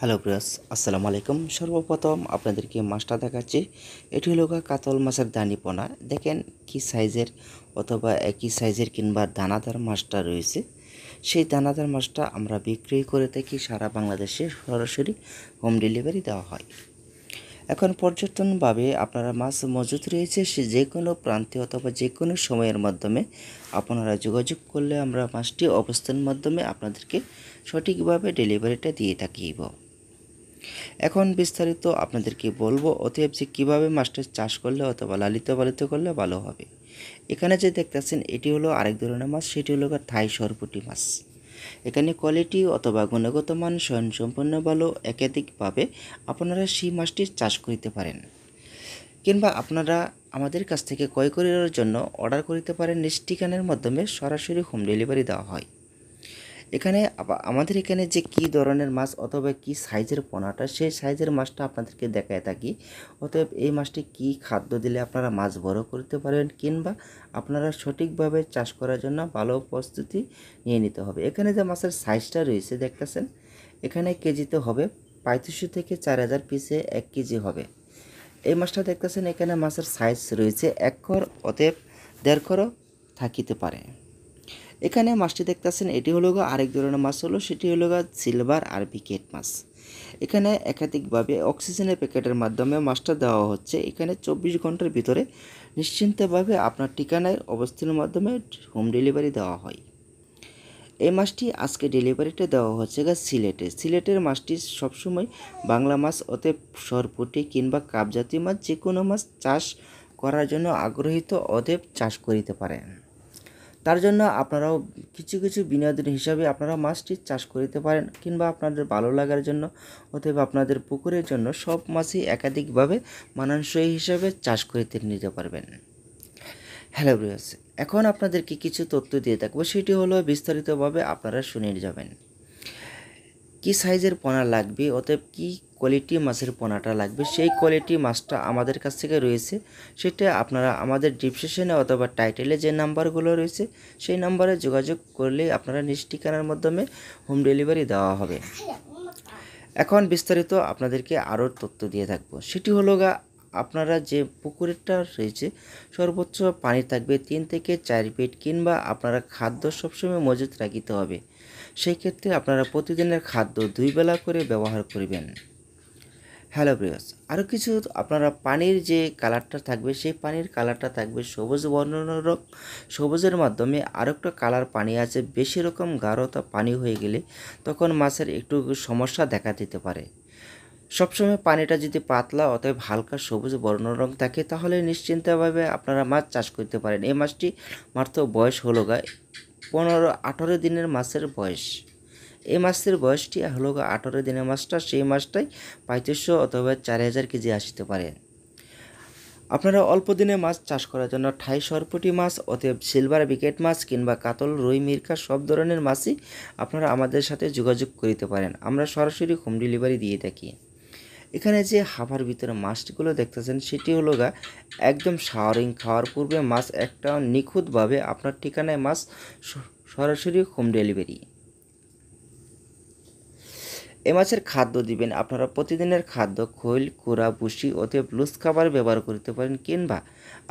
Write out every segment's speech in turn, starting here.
hello Prius আসসালামু আলাইকুম সর্বপ্রথম আপনাদেরকে মাছটা দেখাচ্ছি এটি হলো কাতল মাছের দানিপোনা দেখেন কি সাইজের অথবা একই সাইজের কিংবা দানাদার মাছটা রয়েছে সেই দানাদার মাছটা আমরা বিক্রি করে থাকি সারা বাংলাদেশে সরাসরি হোম ডেলিভারি দেওয়া হয় এখন পর্যটনভাবে আপনারা মাছ মজুত রয়েছে সে যে কোনো প্রান্তে অথবা যে কোনো সময়ের মাধ্যমে আপনারা যোগাযোগ করলে আমরা মাছটি অবস্থান মাধ্যমে আপনাদেরকে সঠিকভাবে ডেলিভারিটা দিয়ে থাকিব এখন বিস্তারিত আপনাদেরকে বলবো অতএব যে কীভাবে মাছটা চাষ করলে অথবা লালিত পালিত করলে ভালো হবে এখানে যে দেখতেছেন এটি হলো আরেক ধরনের মাছ সেটি হলো থাই সরপুটি মাছ এখানে কোয়ালিটি অথবা গুণগত মান স্বয়ংসম্পন্ন ভালো একাধিকভাবে আপনারা সেই মাছটি চাষ করিতে পারেন কিংবা আপনারা আমাদের কাছ থেকে ক্রয় করার জন্য অর্ডার করিতে পারেন নিষ্ঠিকানের মাধ্যমে সরাসরি হোম ডেলিভারি দেওয়া হয় এখানে আমাদের এখানে যে কি ধরনের মাছ অথবা কি সাইজের পোনাটা সেই সাইজের মাছটা আপনাদেরকে দেখায় থাকি অতএব এই মাছটি কি খাদ্য দিলে আপনারা মাছ বড় করতে পারেন কিংবা আপনারা সঠিকভাবে চাষ করার জন্য ভালো প্রস্তুতি নিয়ে নিতে হবে এখানে যে মাছের সাইজটা রয়েছে দেখতেছেন এখানে কেজিতে হবে পঁয়ত্রিশশো থেকে চার হাজার পিসে এক কেজি হবে এই মাছটা দেখতেছেন এখানে মাছের সাইজ রয়েছে এক কর অতএব দেড় খরও থাকিতে পারে এখানে মাছটি দেখতেছেন এটি হলো আরেক ধরনের মাছ হলো সেটি হলো সিলভার আর বিকেট মাছ এখানে একাধিকভাবে অক্সিজেনের প্যাকেটের মাধ্যমে মাছটা দেওয়া হচ্ছে এখানে চব্বিশ ঘন্টার ভিতরে নিশ্চিন্তভাবে আপনার ঠিকানায় অবস্থানের মাধ্যমে হোম ডেলিভারি দেওয়া হয় এই মাছটি আজকে ডেলিভারিটা দেওয়া হচ্ছে গা সিলেটে সিলেটের মাছটি সবসময় বাংলা মাছ অতে সরপুটি কিংবা কাপজাতীয় মাছ যে কোনো মাছ চাষ করার জন্য আগ্রহীত অদেব চাষ করিতে পারেন তার জন্য আপনারাও কিছু কিছু বিনোদন হিসাবে আপনারা মাছটি চাষ করতে পারেন কিংবা আপনাদের ভালো লাগার জন্য অথবা আপনাদের পুকুরের জন্য সব মাছই একাধিকভাবে মানানসই হিসাবে চাষ করতে নিতে পারবেন হ্যালো ব্রিয়াস এখন আপনাদেরকে কিছু তথ্য দিয়ে থাকবো সেটি হলো বিস্তারিতভাবে আপনারা শুনে যাবেন কি সাইজের পোনা লাগবে অতএব কী কোয়ালিটি মাছের পোনাটা লাগবে সেই কোয়ালিটি মাছটা আমাদের কাছ থেকে রয়েছে সেটা আপনারা আমাদের ডিসক্রিপশনে অথবা টাইটেলে যে নাম্বারগুলো রয়েছে সেই নাম্বারে যোগাযোগ করলে আপনারা নিজ ঠিকানার মাধ্যমে হোম ডেলিভারি দেওয়া হবে এখন বিস্তারিত আপনাদেরকে আরও তথ্য দিয়ে থাকবো সেটি হলো গা আপনারা যে পুকুরেরটা রয়েছে সর্বোচ্চ পানি থাকবে তিন থেকে চার ফিট কিংবা আপনারা খাদ্য সবসময় মজুত রাখিতে হবে সেই ক্ষেত্রে আপনারা প্রতিদিনের খাদ্য দুই বেলা করে ব্যবহার করবেন হ্যালো প্রিয়াস আরও কিছু আপনারা পানির যে কালারটা থাকবে সেই পানির কালারটা থাকবে সবুজ বর্ণের সবুজের মাধ্যমে আরও একটা কালার পানি আছে বেশি রকম গাঢ়তা পানি হয়ে গেলে তখন মাছের একটু সমস্যা দেখা দিতে পারে সবসময় পানিটা যদি পাতলা অতএব হালকা সবুজ বর্ণ রং থাকে তাহলে নিশ্চিন্তভাবে আপনারা মাছ চাষ করতে পারেন এই মাছটি মাত্র বয়স হলো গায়ে পনেরো আঠারো দিনের মাছের বয়স এই মাছের বয়সটি হলো আঠারো দিনের মাছটা সেই মাছটাই পঁয়ত্রিশশো অথবা চার হাজার কেজি আসতে পারে আপনারা অল্প দিনে মাছ চাষ করার জন্য ঠাই সরপুটি মাছ অতএব সিলভার বিকেট মাছ কিংবা কাতল রুই মির্কা সব ধরনের মাছই আপনারা আমাদের সাথে যোগাযোগ করিতে পারেন আমরা সরাসরি হোম ডেলিভারি দিয়ে থাকি এখানে যে হাফার ভিতরে মাছগুলো দেখতেছেন সেটি হলো গা একদম শাওয়ারিং খাওয়ার পূর্বে মাছ একটা নিখুঁতভাবে আপনার ঠিকানায় মাছ সরাসরি হোম ডেলিভারি এ মাছের খাদ্য দিবেন আপনারা প্রতিদিনের খাদ্য খৈল কোরা বুসি অথবা লুস খাবার ব্যবহার করতে পারেন কিংবা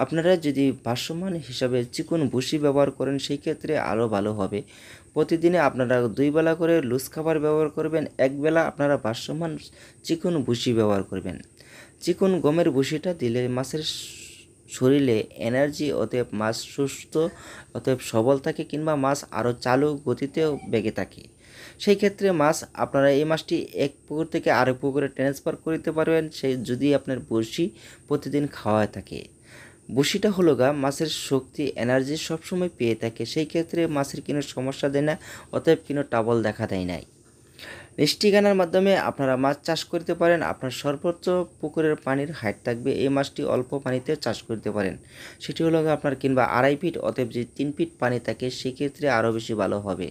আপনারা যদি ভাষ্যমান হিসাবে চিকুন বুসি ব্যবহার করেন সেই ক্ষেত্রে আরও ভালো হবে প্রতিদিনে আপনারা দুই বেলা করে লুস খাবার ব্যবহার করবেন একবেলা আপনারা ভাসমান চিকুন ভুসি ব্যবহার করবেন চিকুন গমের ভুসিটা দিলে মাছের শরীরে এনার্জি অতএব মাছ সুস্থ অতএব সবল থাকে কিংবা মাছ আরও চালু গতিতেও বেগে থাকে সেই ক্ষেত্রে মাছ আপনারা এই মাছটি এক পুকুর থেকে আরেক পুকুরে ট্রান্সফার করতে পারবেন সেই যদি আপনার বসি প্রতিদিন খাওয়ায় থাকে বসিটা হলো গা মাছের শক্তি এনার্জি সবসময় পেয়ে থাকে সেই ক্ষেত্রে মাছের কোনো সমস্যা দেয় না অতএব কোনো টাবল দেখা দেয় নাই নিষ্টিকানার মাধ্যমে আপনারা মাছ চাষ করতে পারেন আপনার সর্বোচ্চ পুকুরের পানির হাইট থাকবে এই মাছটি অল্প পানিতে চাষ করতে পারেন সেটি হলো আপনার কিংবা আড়াই ফিট অতএব যে তিন ফিট পানি থাকে সেক্ষেত্রে আরও বেশি ভালো হবে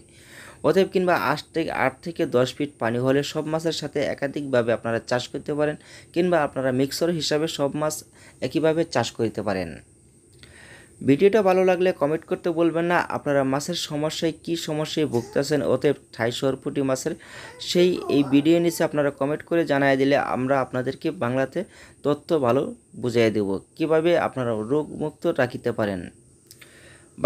অতএব কিংবা আট থেকে আট থেকে দশ ফিট পানি হলে সব মাছের সাথে একাধিকভাবে আপনারা চাষ করতে পারেন কিংবা আপনারা মিক্সর হিসাবে সব মাছ একইভাবে চাষ করতে পারেন ভিডিওটা ভালো লাগলে কমেন্ট করতে বলবেন না আপনারা মাছের সমস্যায় কি সমস্যায় ভুগতেছেন অতএব ঠাই সরফুটি মাছের সেই এই ভিডিও নিচে আপনারা কমেন্ট করে জানাই দিলে আমরা আপনাদেরকে বাংলাতে তথ্য ভালো বুঝিয়ে দেব কিভাবে আপনারা রোগমুক্ত রাখিতে পারেন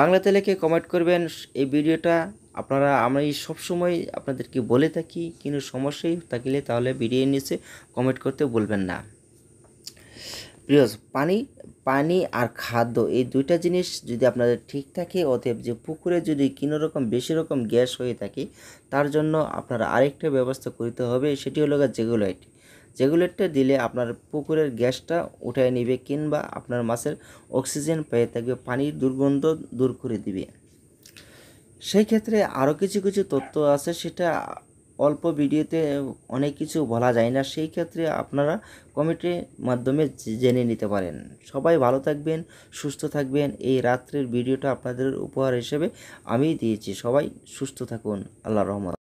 বাংলাতে লেখে কমেন্ট করবেন এই ভিডিওটা আপনারা আমরা এই সবসময় আপনাদেরকে বলে থাকি কিন্তু সমস্যাই থাকলে তাহলে বেরিয়ে নিচে কমেন্ট করতে বলবেন না প্রিয় পানি পানি আর খাদ্য এই দুইটা জিনিস যদি আপনাদের ঠিক থাকে অতএব যে পুকুরে যদি কোনো রকম বেশি রকম গ্যাস হয়ে থাকে তার জন্য আপনার আরেকটা ব্যবস্থা করতে হবে সেটি হলো জেগুলাইট জেগুলেটটা দিলে আপনার পুকুরের গ্যাসটা উঠায় নেবে কিংবা আপনার মাছের অক্সিজেন পেয়ে থাকবে পানির দুর্গন্ধ দূর করে দিবে সেই ক্ষেত্রে আরও কিছু কিছু তথ্য আছে সেটা অল্প ভিডিওতে অনেক কিছু বলা যায় না সেই ক্ষেত্রে আপনারা কমেন্টের মাধ্যমে জেনে নিতে পারেন সবাই ভালো থাকবেন সুস্থ থাকবেন এই রাত্রের ভিডিওটা আপনাদের উপহার হিসেবে আমি দিয়েছি সবাই সুস্থ থাকুন আল্লাহ রহমত